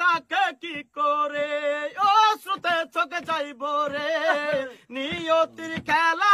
তাকে কি করে ও শ্রুতে চোখে যাইব রে নিয়তির খেলা